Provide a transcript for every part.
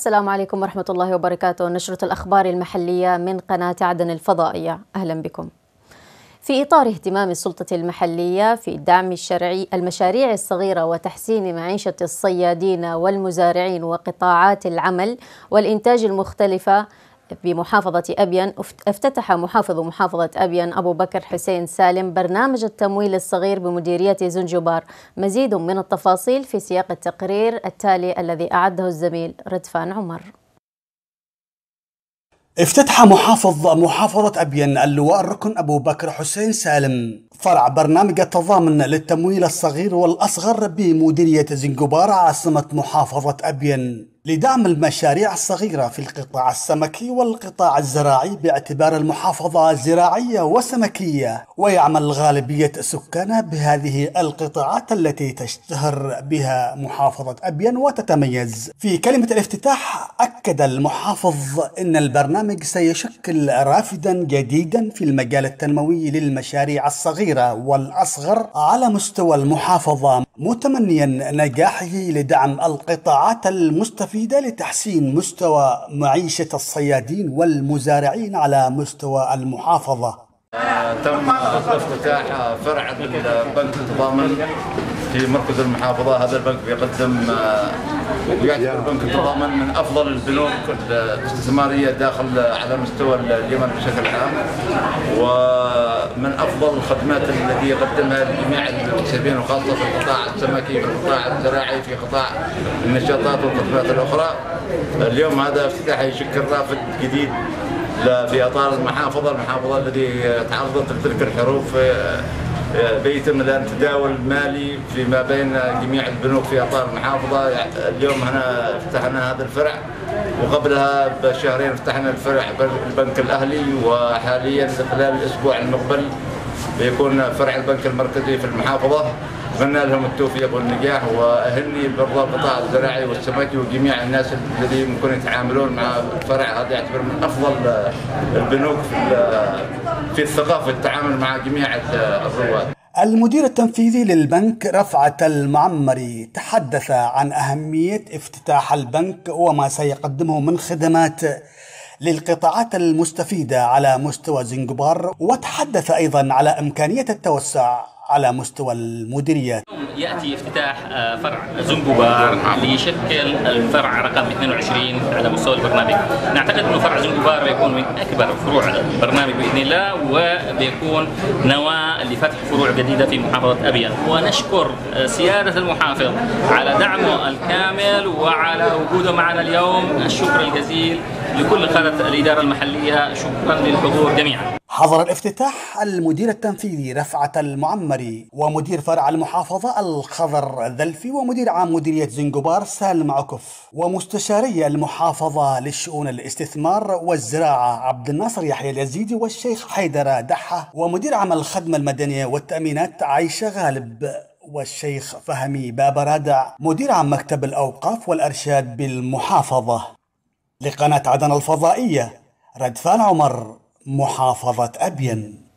السلام عليكم ورحمة الله وبركاته نشرة الأخبار المحلية من قناة عدن الفضائية أهلا بكم في إطار اهتمام السلطة المحلية في دعم الشرعي المشاريع الصغيرة وتحسين معيشة الصيادين والمزارعين وقطاعات العمل والإنتاج المختلفة بمحافظة أبين افتتح محافظ محافظة أبين أبو بكر حسين سالم برنامج التمويل الصغير بمديرية زنجبار مزيد من التفاصيل في سياق التقرير التالي الذي أعده الزميل ردفان عمر افتتح محافظ محافظة أبين اللواء الركن أبو بكر حسين سالم فرع برنامج التضامن للتمويل الصغير والأصغر بمديرية زنجبار عاصمة محافظة أبين لدعم المشاريع الصغيرة في القطاع السمكي والقطاع الزراعي باعتبار المحافظة زراعية وسمكية ويعمل غالبية سكانها بهذه القطاعات التي تشتهر بها محافظة أبين وتتميز في كلمة الافتتاح أكد المحافظ أن البرنامج سيشكل رافدا جديدا في المجال التنموي للمشاريع الصغيرة الصغيرة والأصغر على مستوى المحافظة متمنيا نجاحه لدعم القطاعات المستفيدة لتحسين مستوى معيشة الصيادين والمزارعين على مستوى المحافظة آه، تم افتتاح فرع البنك التضامن في مركز المحافظة هذا البنك بيقدم ويعتبر آه، بنك التضامن من أفضل البنوك الاستثمارية داخل آه، على مستوى اليمن بشكل عام ومن أفضل الخدمات التي يقدمها لجميع المكسبين وخاصة في القطاع السمكي في القطاع الزراعي في قطاع النشاطات والخدمات الأخرى اليوم هذا افتتاح يشكل رافد جديد في اطار المحافظه المحافظه التي تعرضت لتلك الحروف آه، آه، بيتم الان تداول مالي فيما بين جميع البنوك في اطار المحافظه يعني اليوم هنا فتحنا هذا الفرع وقبلها بشهرين فتحنا الفرع البنك الاهلي وحاليا خلال الاسبوع المقبل بيكون فرع البنك المركزي في المحافظه اتمنى لهم التوفيق والنجاح واهني بالرابطه الزراعي والسمكي وجميع الناس اللي ممكن يتعاملون مع الفرع هذا يعتبر من افضل البنوك في الثقافه التعامل مع جميع الرواد. المدير التنفيذي للبنك رفعت المعمري تحدث عن اهميه افتتاح البنك وما سيقدمه من خدمات للقطاعات المستفيده على مستوى زنجبار وتحدث ايضا على امكانيه التوسع على مستوى المديريات ياتي افتتاح آه، فرع زنجبار ليشكل الفرع رقم 22 على مستوى البرنامج نعتقد انه فرع زنجبار بيكون من اكبر فروع البرنامج باذن الله وبيكون نواه لفتح فروع جديده في محافظه أبيان ونشكر آه، سياده المحافظ على دعمه الكامل وعلى وجوده معنا اليوم الشكر الجزيل لكل قاده الاداره المحليه شكرا للحضور جميعا حضر الافتتاح المدير التنفيذي رفعة المعمري ومدير فرع المحافظة الخضر الذلفي ومدير عام مديرية زنجبار سالم عكف ومستشاري المحافظة لشؤون الاستثمار والزراعة عبد الناصر يحيى اليزيدي والشيخ حيدر دحة ومدير عام الخدمة المدنية والتأمينات عايشة غالب والشيخ فهمي بابا رادع مدير عام مكتب الأوقاف والأرشاد بالمحافظة لقناة عدن الفضائية ردفان عمر محافظة أبين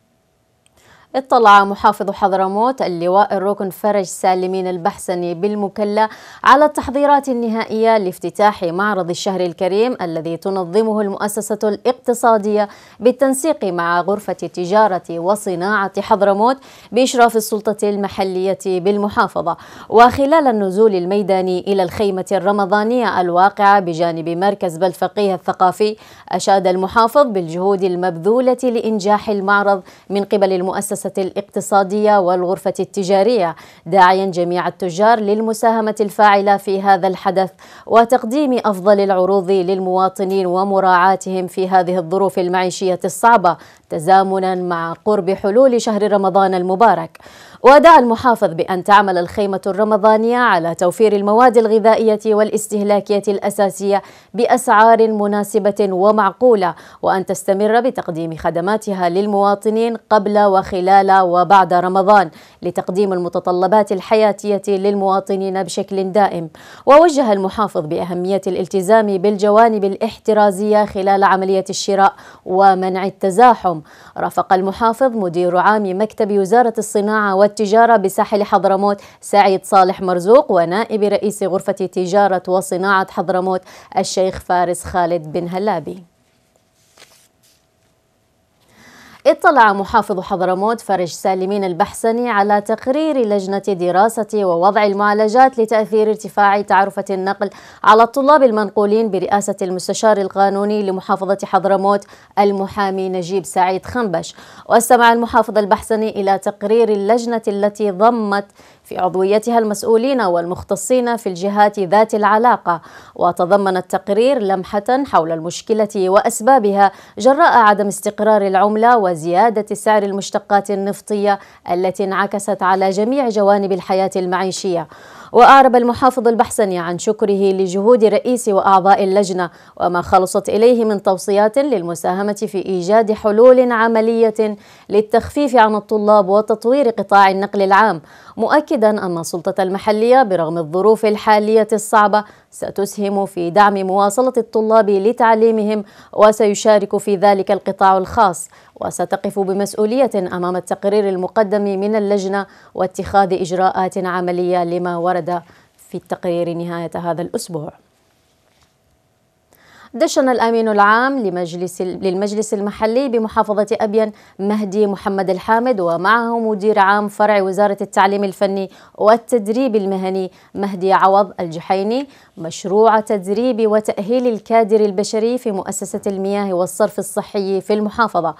اطلع محافظ حضرموت اللواء الركن فرج سالمين البحسني بالمكلا على التحضيرات النهائية لافتتاح معرض الشهر الكريم الذي تنظمه المؤسسة الاقتصادية بالتنسيق مع غرفة التجارة وصناعة حضرموت بإشراف السلطة المحلية بالمحافظة وخلال النزول الميداني إلى الخيمة الرمضانية الواقعة بجانب مركز بلفقيه الثقافي أشاد المحافظ بالجهود المبذولة لإنجاح المعرض من قبل المؤسسة الاقتصادية والغرفة التجارية داعيا جميع التجار للمساهمة الفاعلة في هذا الحدث وتقديم أفضل العروض للمواطنين ومراعاتهم في هذه الظروف المعيشية الصعبة تزامنا مع قرب حلول شهر رمضان المبارك ودعا المحافظ بأن تعمل الخيمة الرمضانية على توفير المواد الغذائية والاستهلاكية الأساسية بأسعار مناسبة ومعقولة وأن تستمر بتقديم خدماتها للمواطنين قبل وخلال وبعد رمضان لتقديم المتطلبات الحياتية للمواطنين بشكل دائم ووجه المحافظ بأهمية الالتزام بالجوانب الاحترازية خلال عملية الشراء ومنع التزاحم رافق المحافظ مدير عام مكتب وزارة الصناعة والتجارة بساحل حضرموت سعيد صالح مرزوق ونائب رئيس غرفة تجارة وصناعة حضرموت الشيخ فارس خالد بن هلابي اطلع محافظ حضرموت فرج سالمين البحسني على تقرير لجنة دراسة ووضع المعالجات لتأثير ارتفاع تعرفة النقل على الطلاب المنقولين برئاسة المستشار القانوني لمحافظة حضرموت المحامي نجيب سعيد خنبش واستمع المحافظ البحسني إلى تقرير اللجنة التي ضمت في عضويتها المسؤولين والمختصين في الجهات ذات العلاقة وتضمن التقرير لمحة حول المشكلة وأسبابها جراء عدم استقرار العملة وزيادة سعر المشتقات النفطية التي انعكست على جميع جوانب الحياة المعيشية وأعرب المحافظ البحسني عن شكره لجهود رئيس وأعضاء اللجنة وما خلصت إليه من توصيات للمساهمة في إيجاد حلول عملية للتخفيف عن الطلاب وتطوير قطاع النقل العام مؤكدا أن السلطة المحلية برغم الظروف الحالية الصعبة ستسهم في دعم مواصلة الطلاب لتعليمهم وسيشارك في ذلك القطاع الخاص وستقف بمسؤولية أمام التقرير المقدم من اللجنة واتخاذ إجراءات عملية لما ورد في التقرير نهاية هذا الأسبوع دشن الأمين العام لمجلس للمجلس المحلي بمحافظة أبين مهدي محمد الحامد ومعه مدير عام فرع وزارة التعليم الفني والتدريب المهني مهدي عوض الجحيني مشروع تدريب وتأهيل الكادر البشري في مؤسسة المياه والصرف الصحي في المحافظة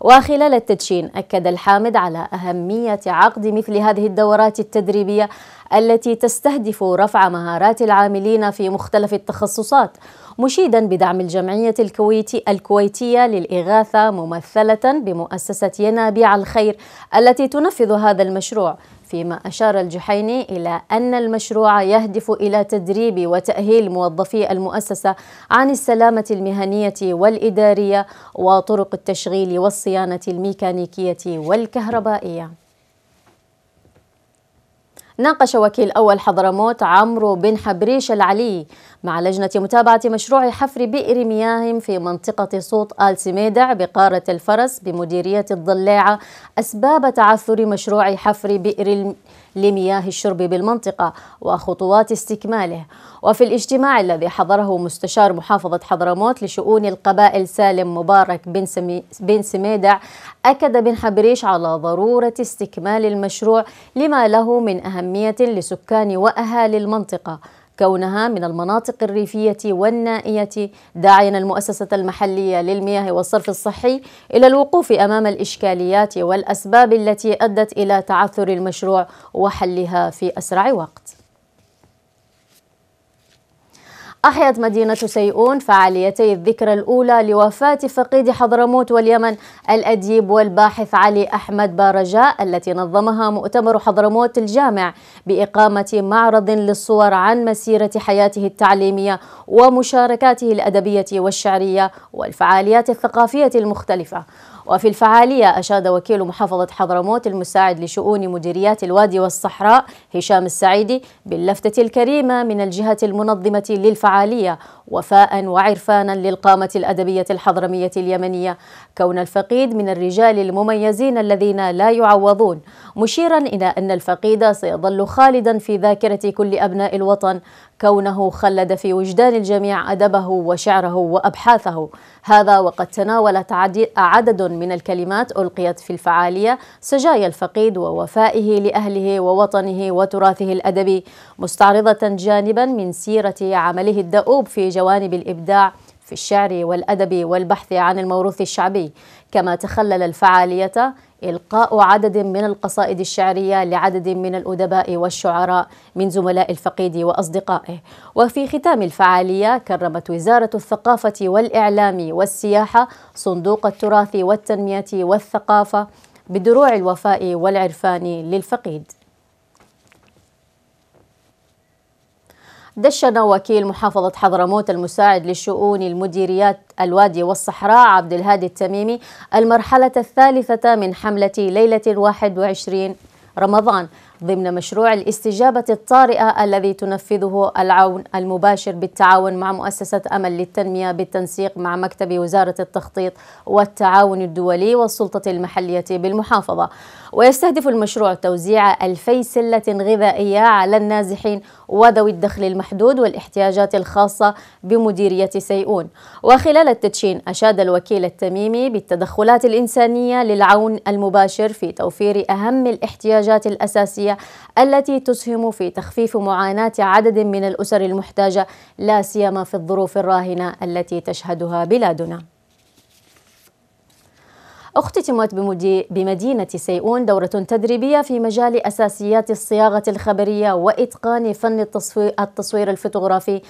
وخلال التدشين أكد الحامد على أهمية عقد مثل هذه الدورات التدريبية التي تستهدف رفع مهارات العاملين في مختلف التخصصات مشيدا بدعم الجمعية الكويتي الكويتية للإغاثة ممثلة بمؤسسة ينابيع الخير التي تنفذ هذا المشروع فيما أشار الجحيني إلى أن المشروع يهدف إلى تدريب وتأهيل موظفي المؤسسة عن السلامة المهنية والإدارية وطرق التشغيل والصيانة الميكانيكية والكهربائية ناقش وكيل أول حضرموت عمرو بن حبريش العلي مع لجنة متابعة مشروع حفر بئر مياه في منطقة صوت آل سميدع بقارة الفرس بمديرية الضلاعة أسباب تعثر مشروع حفر بئر لمياه الشرب بالمنطقة وخطوات استكماله وفي الاجتماع الذي حضره مستشار محافظة حضرموت لشؤون القبائل سالم مبارك بن, سمي بن سميدع أكد بن حبريش على ضرورة استكمال المشروع لما له من أهمية لسكان وأهالي المنطقة كونها من المناطق الريفية والنائية داعيا المؤسسة المحلية للمياه والصرف الصحي إلى الوقوف أمام الإشكاليات والأسباب التي أدت إلى تعثر المشروع وحلها في أسرع وقت أحيت مدينة سيئون فعاليتي الذكرى الأولى لوفاة فقيد حضرموت واليمن الأديب والباحث علي أحمد بارجاء التي نظمها مؤتمر حضرموت الجامع بإقامة معرض للصور عن مسيرة حياته التعليمية ومشاركاته الأدبية والشعرية والفعاليات الثقافية المختلفة وفي الفعالية أشاد وكيل محافظة حضرموت المساعد لشؤون مديريات الوادي والصحراء هشام السعيدي باللفتة الكريمة من الجهة المنظمة للفعالية وفاء وعرفانا للقامة الأدبية الحضرمية اليمنية كون الفقيد من الرجال المميزين الذين لا يعوضون مشيرا إلى أن الفقيد سيظل خالدا في ذاكرة كل أبناء الوطن كونه خلد في وجدان الجميع أدبه وشعره وأبحاثه هذا وقد تناولت عدد من الكلمات ألقيت في الفعالية سجايا الفقيد ووفائه لأهله ووطنه وتراثه الأدبي مستعرضة جانبا من سيرة عمله الدؤوب في جوانب الإبداع في الشعر والأدب والبحث عن الموروث الشعبي كما تخلل الفعالية إلقاء عدد من القصائد الشعرية لعدد من الأدباء والشعراء من زملاء الفقيد وأصدقائه وفي ختام الفعالية كرمت وزارة الثقافة والإعلام والسياحة صندوق التراث والتنمية والثقافة بدروع الوفاء والعرفان للفقيد دشن وكيل محافظة حضرموت المساعد لشؤون المديريات الوادي والصحراء عبد الهادي التميمي المرحلة الثالثة من حملة ليلة 21 رمضان ضمن مشروع الاستجابة الطارئة الذي تنفذه العون المباشر بالتعاون مع مؤسسة أمل للتنمية بالتنسيق مع مكتب وزارة التخطيط والتعاون الدولي والسلطة المحلية بالمحافظة ويستهدف المشروع توزيع ألفي سلة غذائية على النازحين وذوي الدخل المحدود والاحتياجات الخاصة بمديرية سيئون وخلال التدشين أشاد الوكيل التميمي بالتدخلات الإنسانية للعون المباشر في توفير أهم الاحتياجات الأساسية التي تسهم في تخفيف معاناة عدد من الأسر المحتاجة لا سيما في الظروف الراهنة التي تشهدها بلادنا اختتمت بمدينة سيئون دورة تدريبية في مجال أساسيات الصياغة الخبرية وإتقان فن التصوير الفوتوغرافي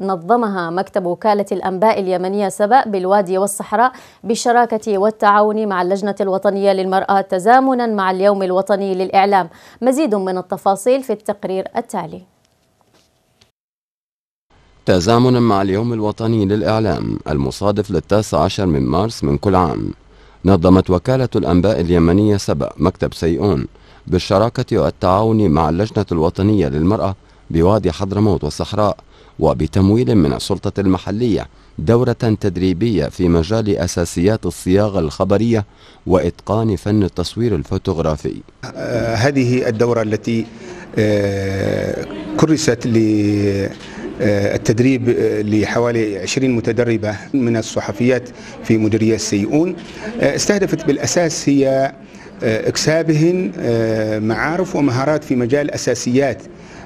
نظمها مكتب وكالة الأنباء اليمنية سبأ بالوادي والصحراء بالشراكة والتعاون مع اللجنة الوطنية للمرأة تزامنا مع اليوم الوطني للإعلام مزيد من التفاصيل في التقرير التالي تزامنا مع اليوم الوطني للإعلام المصادف للتاسع عشر من مارس من كل عام نظمت وكالة الأنباء اليمنية سبأ مكتب سيئون بالشراكة والتعاون مع اللجنة الوطنية للمرأة بوادي حضرموت والصحراء وبتمويل من السلطة المحلية دورة تدريبية في مجال أساسيات الصياغة الخبرية وإتقان فن التصوير الفوتوغرافي آه، هذه الدورة التي آه، كرست ل آه، التدريب آه، لحوالي 20 متدربة من الصحفيات في مديرية السيئون آه، استهدفت بالأساس هي اكسابهن معارف ومهارات في مجال اساسيات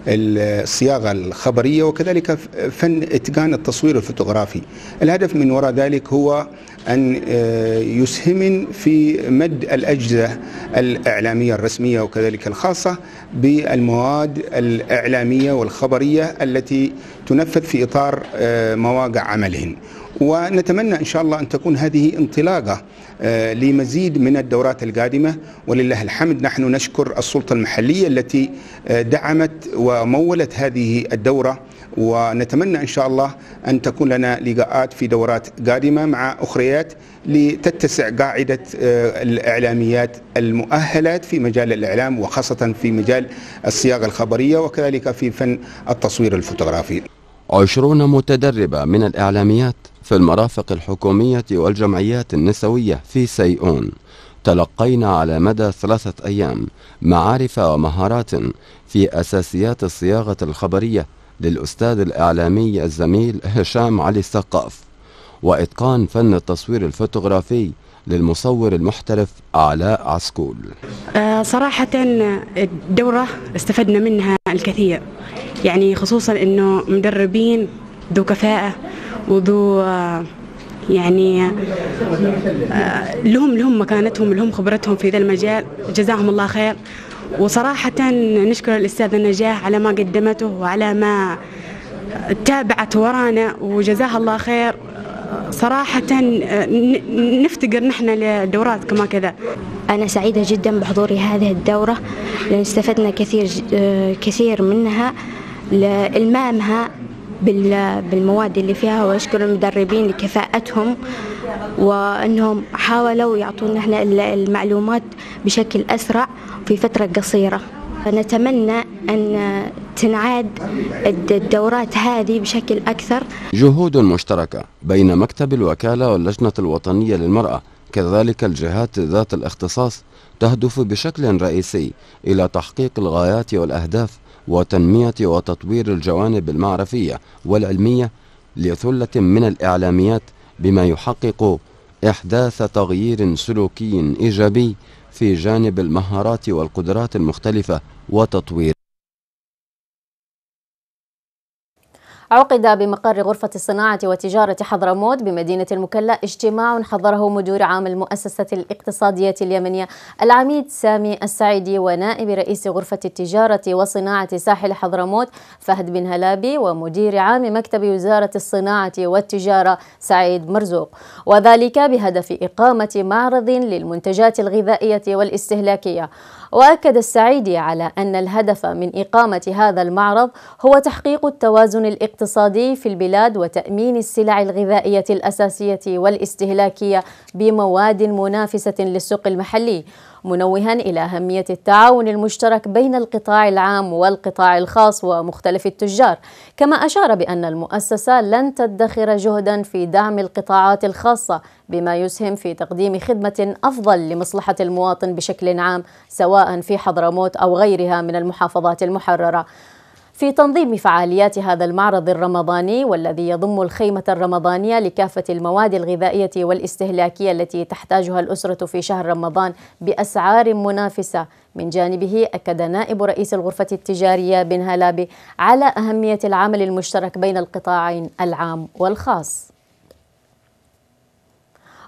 الصياغه الخبريه وكذلك فن اتقان التصوير الفوتوغرافي. الهدف من وراء ذلك هو أن آه، يسهم في مد الأجهزة الإعلامية الرسمية وكذلك الخاصة بالمواد الإعلامية والخبرية التي تنفذ في إطار آه، مواقع عملهم ونتمنى إن شاء الله أن تكون هذه انطلاقة آه، لمزيد من الدورات القادمة ولله الحمد نحن نشكر السلطة المحلية التي دعمت ومولت هذه الدورة ونتمنى إن شاء الله أن تكون لنا لقاءات في دورات قادمة مع أخريات لتتسع قاعدة آه، الإعلاميات المؤهلات في مجال الإعلام وخاصة في مجال الصياغة الخبرية وكذلك في فن التصوير الفوتوغرافي عشرون متدربة من الإعلاميات في المرافق الحكومية والجمعيات النسوية في سيئون تلقينا على مدى ثلاثة أيام معارف ومهارات في أساسيات الصياغة الخبرية للأستاذ الإعلامي الزميل هشام علي السقاف وإتقان فن التصوير الفوتوغرافي للمصور المحترف علاء عسكول آه، صراحة الدورة استفدنا منها الكثير يعني خصوصا أنه مدربين ذو كفاءة وذو آه، يعني آه، لهم لهم مكانتهم لهم خبرتهم في ذا المجال جزاهم الله خير وصراحة نشكر الأستاذة نجاح على ما قدمته وعلى ما تابعت ورانا وجزاها الله خير صراحة نفتقر نحن لدورات كما كذا أنا سعيدة جدا بحضوري هذه الدورة لأن استفدنا كثير آه، كثير منها لإلمامها بالمواد اللي فيها وأشكر المدربين لكفاءتهم وأنهم حاولوا يعطونا احنا المعلومات بشكل أسرع في فترة قصيرة نتمنى أن تنعاد الدورات هذه بشكل أكثر جهود مشتركة بين مكتب الوكالة واللجنة الوطنية للمرأة كذلك الجهات ذات الاختصاص تهدف بشكل رئيسي إلى تحقيق الغايات والأهداف وتنمية وتطوير الجوانب المعرفية والعلمية لثلة من الإعلاميات بما يحقق إحداث تغيير سلوكي إيجابي في جانب المهارات والقدرات المختلفة وتطوير عقد بمقر غرفة الصناعة والتجارة حضرموت بمدينة المكلا اجتماع حضره مدير عام المؤسسة الاقتصادية اليمنية العميد سامي السعيدي ونائب رئيس غرفة التجارة وصناعة ساحل حضرموت فهد بن هلابي ومدير عام مكتب وزارة الصناعة والتجارة سعيد مرزوق وذلك بهدف إقامة معرض للمنتجات الغذائية والاستهلاكية وأكد السعيدي على أن الهدف من إقامة هذا المعرض هو تحقيق التوازن الاقتصادي الاقتصادي في البلاد وتأمين السلع الغذائية الأساسية والاستهلاكية بمواد منافسة للسوق المحلي منوها إلى أهمية التعاون المشترك بين القطاع العام والقطاع الخاص ومختلف التجار كما أشار بأن المؤسسة لن تدخر جهدا في دعم القطاعات الخاصة بما يسهم في تقديم خدمة أفضل لمصلحة المواطن بشكل عام سواء في حضرموت أو غيرها من المحافظات المحررة في تنظيم فعاليات هذا المعرض الرمضاني والذي يضم الخيمة الرمضانية لكافة المواد الغذائية والاستهلاكية التي تحتاجها الأسرة في شهر رمضان بأسعار منافسة من جانبه أكد نائب رئيس الغرفة التجارية بن هلابي على أهمية العمل المشترك بين القطاعين العام والخاص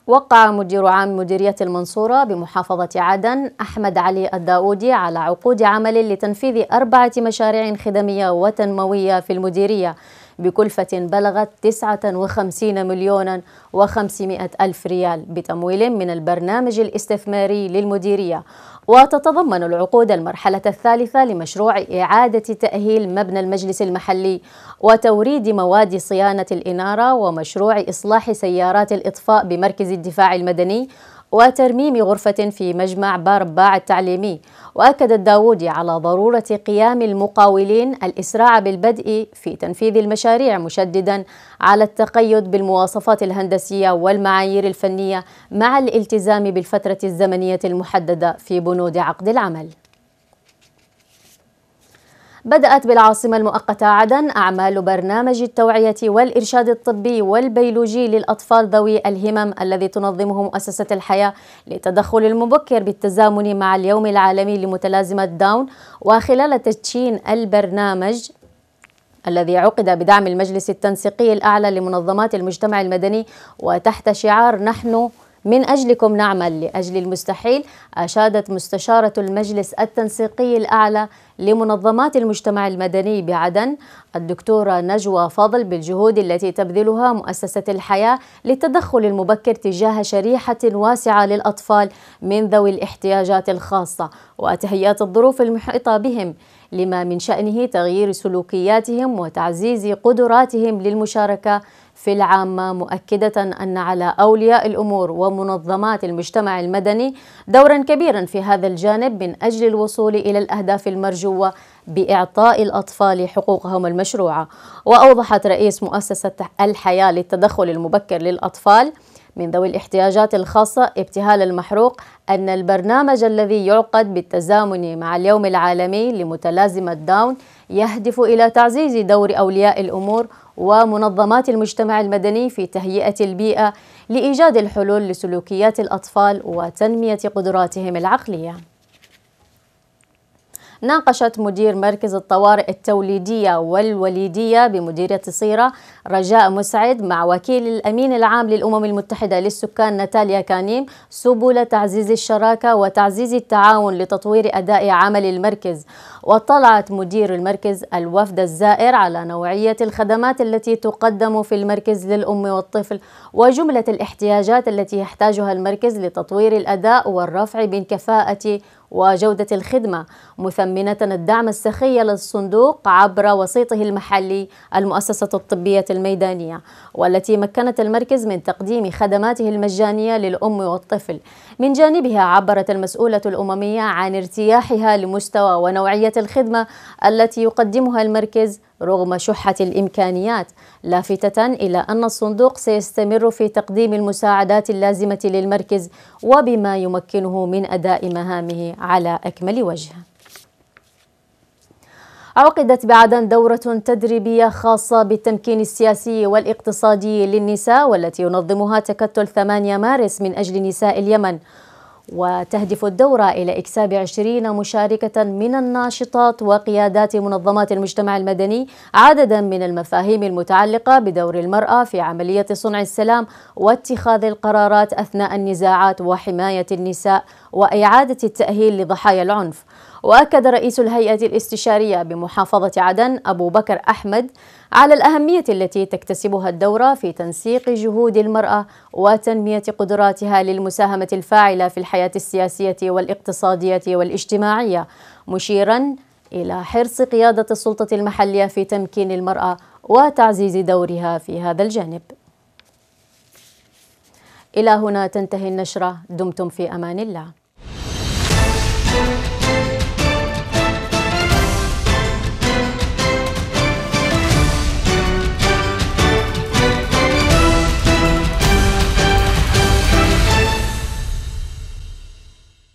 وقع مدير عام مديرية المنصورة بمحافظة عدن أحمد علي الداودي على عقود عمل لتنفيذ أربعة مشاريع خدمية وتنموية في المديرية بكلفة بلغت 59 مليون و500 ألف ريال بتمويل من البرنامج الاستثماري للمديرية وتتضمن العقود المرحلة الثالثة لمشروع إعادة تأهيل مبنى المجلس المحلي وتوريد مواد صيانة الإنارة ومشروع إصلاح سيارات الإطفاء بمركز الدفاع المدني وترميم غرفة في مجمع بارباع التعليمي وأكد الداودي على ضرورة قيام المقاولين الإسراع بالبدء في تنفيذ المشاريع مشددا على التقيد بالمواصفات الهندسية والمعايير الفنية مع الالتزام بالفترة الزمنية المحددة في بنود عقد العمل بدأت بالعاصمة المؤقتة عدن أعمال برنامج التوعية والإرشاد الطبي والبيولوجي للأطفال ذوي الهمم الذي تنظمه مؤسسة الحياة للتدخل المبكر بالتزامن مع اليوم العالمي لمتلازمة داون وخلال تدشين البرنامج الذي عقد بدعم المجلس التنسيقي الأعلى لمنظمات المجتمع المدني وتحت شعار نحن من أجلكم نعمل لأجل المستحيل أشادت مستشارة المجلس التنسيقي الأعلى لمنظمات المجتمع المدني بعدن الدكتورة نجوى فضل بالجهود التي تبذلها مؤسسة الحياة للتدخل المبكر تجاه شريحة واسعة للأطفال من ذوي الاحتياجات الخاصة وتهيئة الظروف المحيطة بهم لما من شأنه تغيير سلوكياتهم وتعزيز قدراتهم للمشاركة في العامة مؤكدة أن على أولياء الأمور ومنظمات المجتمع المدني دورا كبيرا في هذا الجانب من أجل الوصول إلى الأهداف المرجوة بإعطاء الأطفال حقوقهم المشروعة وأوضحت رئيس مؤسسة الحياة للتدخل المبكر للأطفال من ذوي الاحتياجات الخاصة ابتهال المحروق أن البرنامج الذي يعقد بالتزامن مع اليوم العالمي لمتلازمة داون يهدف إلى تعزيز دور أولياء الأمور ومنظمات المجتمع المدني في تهيئة البيئة لإيجاد الحلول لسلوكيات الأطفال وتنمية قدراتهم العقلية ناقشت مدير مركز الطوارئ التوليدية والوليدية بمديرية صيرة رجاء مسعد مع وكيل الأمين العام للأمم المتحدة للسكان ناتاليا كانيم سبل تعزيز الشراكة وتعزيز التعاون لتطوير أداء عمل المركز وطلعت مدير المركز الوفد الزائر على نوعية الخدمات التي تقدم في المركز للأم والطفل وجملة الاحتياجات التي يحتاجها المركز لتطوير الأداء والرفع من كفاءة وجودة الخدمة مثمنة الدعم السخي للصندوق عبر وسيطه المحلي المؤسسة الطبية الميدانية والتي مكنت المركز من تقديم خدماته المجانية للأم والطفل من جانبها عبرت المسؤولة الأممية عن ارتياحها لمستوى ونوعية الخدمة التي يقدمها المركز رغم شحة الإمكانيات لافتة إلى أن الصندوق سيستمر في تقديم المساعدات اللازمة للمركز وبما يمكنه من أداء مهامه على أكمل وجه عقدت بعدن دورة تدريبية خاصة بالتمكين السياسي والاقتصادي للنساء والتي ينظمها تكتل 8 مارس من أجل نساء اليمن وتهدف الدورة إلى إكساب عشرين مشاركة من الناشطات وقيادات منظمات المجتمع المدني عددا من المفاهيم المتعلقة بدور المرأة في عملية صنع السلام واتخاذ القرارات أثناء النزاعات وحماية النساء وإعادة التأهيل لضحايا العنف وأكد رئيس الهيئة الاستشارية بمحافظة عدن أبو بكر أحمد على الأهمية التي تكتسبها الدورة في تنسيق جهود المرأة وتنمية قدراتها للمساهمة الفاعلة في الحياة السياسية والاقتصادية والاجتماعية مشيرا إلى حرص قيادة السلطة المحلية في تمكين المرأة وتعزيز دورها في هذا الجانب إلى هنا تنتهي النشرة دمتم في أمان الله